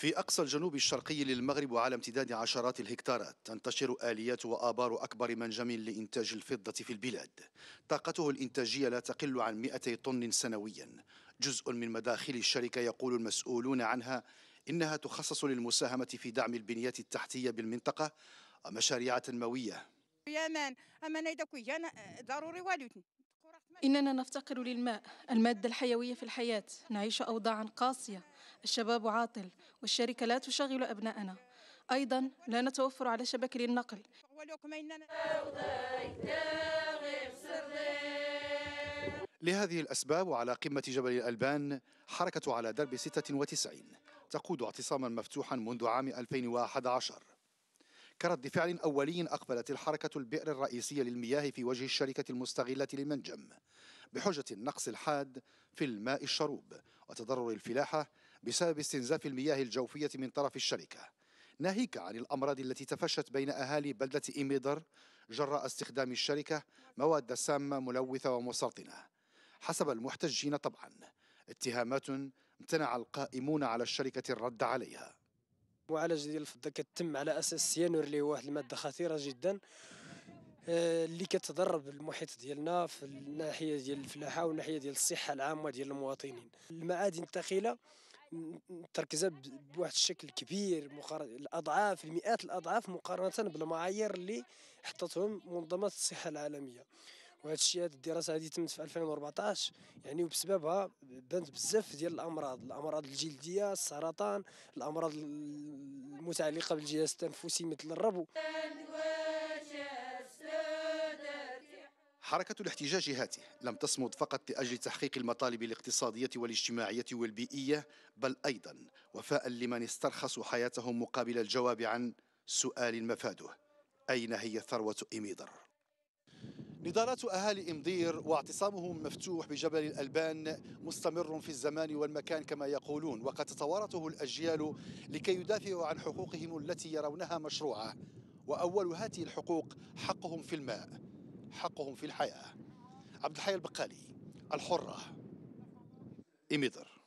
في أقصى الجنوب الشرقي للمغرب وعلى امتداد عشرات الهكتارات تنتشر آليات وآبار أكبر منجم لإنتاج الفضة في البلاد طاقته الإنتاجية لا تقل عن 200 طن سنويا جزء من مداخل الشركة يقول المسؤولون عنها إنها تخصص للمساهمة في دعم البنية التحتية بالمنطقة ومشاريع تنموية يا مان أما ضروري إننا نفتقر للماء المادة الحيوية في الحياة نعيش أوضاعا قاسية الشباب عاطل والشركة لا تشغل أبناءنا أيضا لا نتوفر على شبكة للنقل لهذه الأسباب وعلى قمة جبل الألبان حركة على درب 96 تقود اعتصاما مفتوحا منذ عام 2011 كرد فعل أولي أقبلت الحركة البئر الرئيسية للمياه في وجه الشركة المستغلة للمنجم بحجة النقص الحاد في الماء الشروب وتضرر الفلاحة بسبب استنزاف المياه الجوفية من طرف الشركة ناهيك عن الأمراض التي تفشت بين أهالي بلدة إيميدر جراء استخدام الشركة مواد سامة ملوثة ومسرطنة حسب المحتجين طبعا اتهامات امتنع القائمون على الشركة الرد عليها المعالجه ديال الفضه كتم على اساس السيانور اللي هو واحد الماده خطيره جدا آه، اللي كتضرب بالمحيط ديالنا في الناحيه ديال الفلاحه والناحيه ديال الصحه العامه ديال المواطنين المعادن الثقيله تركز بواحد الشكل كبير مقارنة الاضعاف المئات الاضعاف مقارنه بالمعايير اللي حطتهم منظمه الصحه العالميه وهذا الشيء هذه الدراسه هذه تمت في 2014 يعني وبسببها بانت بزاف ديال الامراض الامراض الجلديه السرطان الامراض المتعلقه بالجهاز التنفسي مثل الربو حركة الاحتجاج هاته لم تصمد فقط لأجل تحقيق المطالب الاقتصادية والاجتماعية والبيئية بل أيضا وفاء لمن استرخصوا حياتهم مقابل الجواب عن سؤال مفاده أين هي ثروة إميدر؟ نضالات أهالي إمدير واعتصامهم مفتوح بجبل الألبان مستمر في الزمان والمكان كما يقولون وقد تتوارثه الأجيال لكي يدافعوا عن حقوقهم التي يرونها مشروعة وأول هذه الحقوق حقهم في الماء حقهم في الحياة عبد الحي البقالي الحرة إمضر